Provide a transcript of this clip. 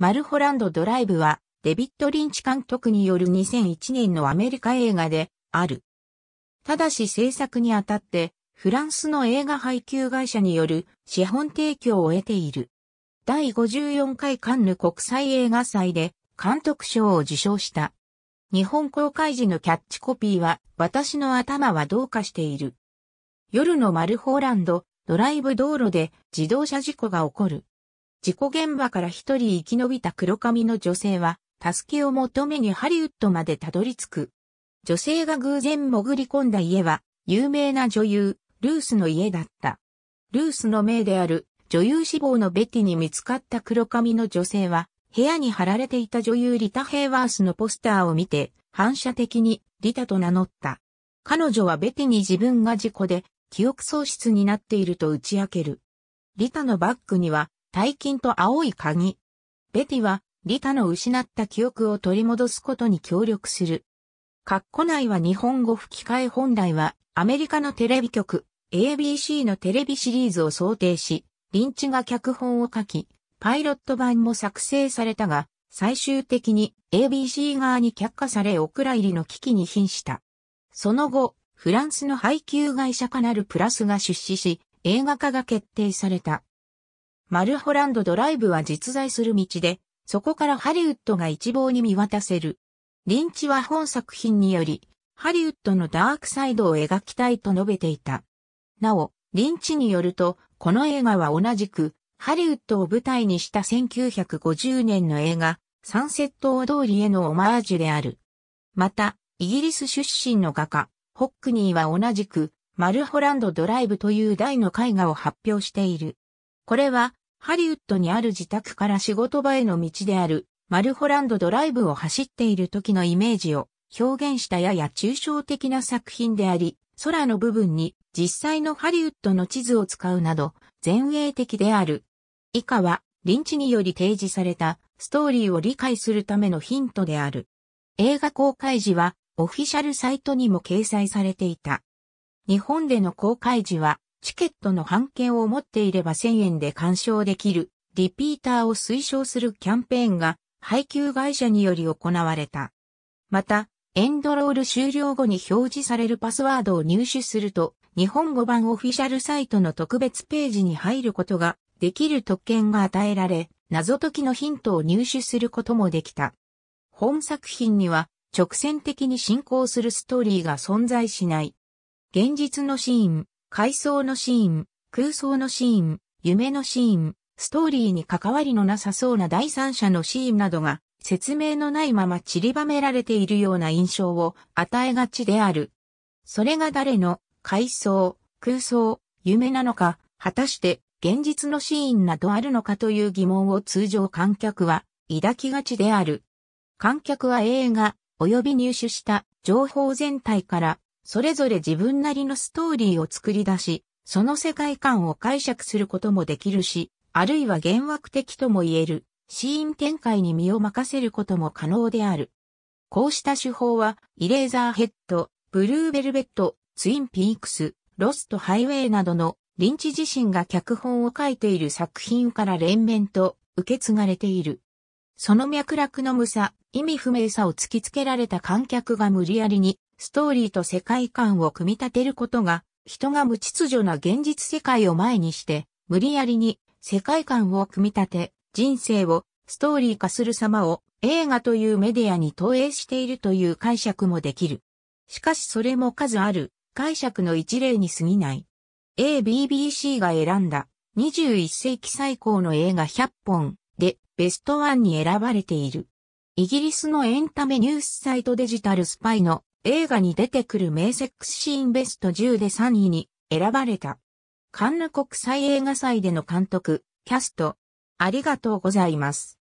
マルホランドドライブは、デビッド・リンチ監督による2001年のアメリカ映画で、ある。ただし制作にあたって、フランスの映画配給会社による資本提供を得ている。第54回カンヌ国際映画祭で監督賞を受賞した。日本公開時のキャッチコピーは、私の頭はどうかしている。夜のマルホーランド、ドライブ道路で自動車事故が起こる。事故現場から一人生き延びた黒髪の女性は、助けを求めにハリウッドまでたどり着く。女性が偶然潜り込んだ家は、有名な女優、ルースの家だった。ルースの命である、女優志望のベティに見つかった黒髪の女性は、部屋に貼られていた女優リタ・ヘイワースのポスターを見て、反射的にリタと名乗った。彼女はベティに自分が事故で、記憶喪失になっていると打ち明ける。リタのバッグには、大金と青い鍵。ベティは、リタの失った記憶を取り戻すことに協力する。カッコ内は日本語吹き替え本来は、アメリカのテレビ局、ABC のテレビシリーズを想定し、リンチが脚本を書き、パイロット版も作成されたが、最終的に ABC 側に却下されお蔵入りの危機に瀕した。その後、フランスの配給会社カナルプラスが出資し、映画化が決定された。マルホランドドライブは実在する道で、そこからハリウッドが一望に見渡せる。リンチは本作品により、ハリウッドのダークサイドを描きたいと述べていた。なお、リンチによると、この映画は同じく、ハリウッドを舞台にした1950年の映画、サンセット大通りへのオマージュである。また、イギリス出身の画家、ホックニーは同じく、マルホランドドライブという大の絵画を発表している。これは、ハリウッドにある自宅から仕事場への道であるマルホランドドライブを走っている時のイメージを表現したやや抽象的な作品であり、空の部分に実際のハリウッドの地図を使うなど前衛的である。以下はリンチにより提示されたストーリーを理解するためのヒントである。映画公開時はオフィシャルサイトにも掲載されていた。日本での公開時はチケットの半券を持っていれば1000円で鑑賞できる、リピーターを推奨するキャンペーンが、配給会社により行われた。また、エンドロール終了後に表示されるパスワードを入手すると、日本語版オフィシャルサイトの特別ページに入ることができる特権が与えられ、謎解きのヒントを入手することもできた。本作品には直線的に進行するストーリーが存在しない。現実のシーン、回想のシーン、空想のシーン、夢のシーン、ストーリーに関わりのなさそうな第三者のシーンなどが説明のないまま散りばめられているような印象を与えがちである。それが誰の回想、空想、夢なのか、果たして現実のシーンなどあるのかという疑問を通常観客は抱きがちである。観客は映画及び入手した情報全体からそれぞれ自分なりのストーリーを作り出し、その世界観を解釈することもできるし、あるいは幻惑的とも言える、シーン展開に身を任せることも可能である。こうした手法は、イレーザーヘッド、ブルーベルベット、ツインピークス、ロストハイウェイなどの、リンチ自身が脚本を書いている作品から連綿と受け継がれている。その脈絡の無さ、意味不明さを突きつけられた観客が無理やりにストーリーと世界観を組み立てることが、人が無秩序な現実世界を前にして、無理やりに世界観を組み立て、人生をストーリー化する様を映画というメディアに投影しているという解釈もできる。しかしそれも数ある解釈の一例に過ぎない。ABBC が選んだ21世紀最高の映画100本でベストワンに選ばれている。イギリスのエンタメニュースサイトデジタルスパイの映画に出てくる名セックスシーンベスト10で3位に選ばれた。カンヌ国際映画祭での監督、キャスト、ありがとうございます。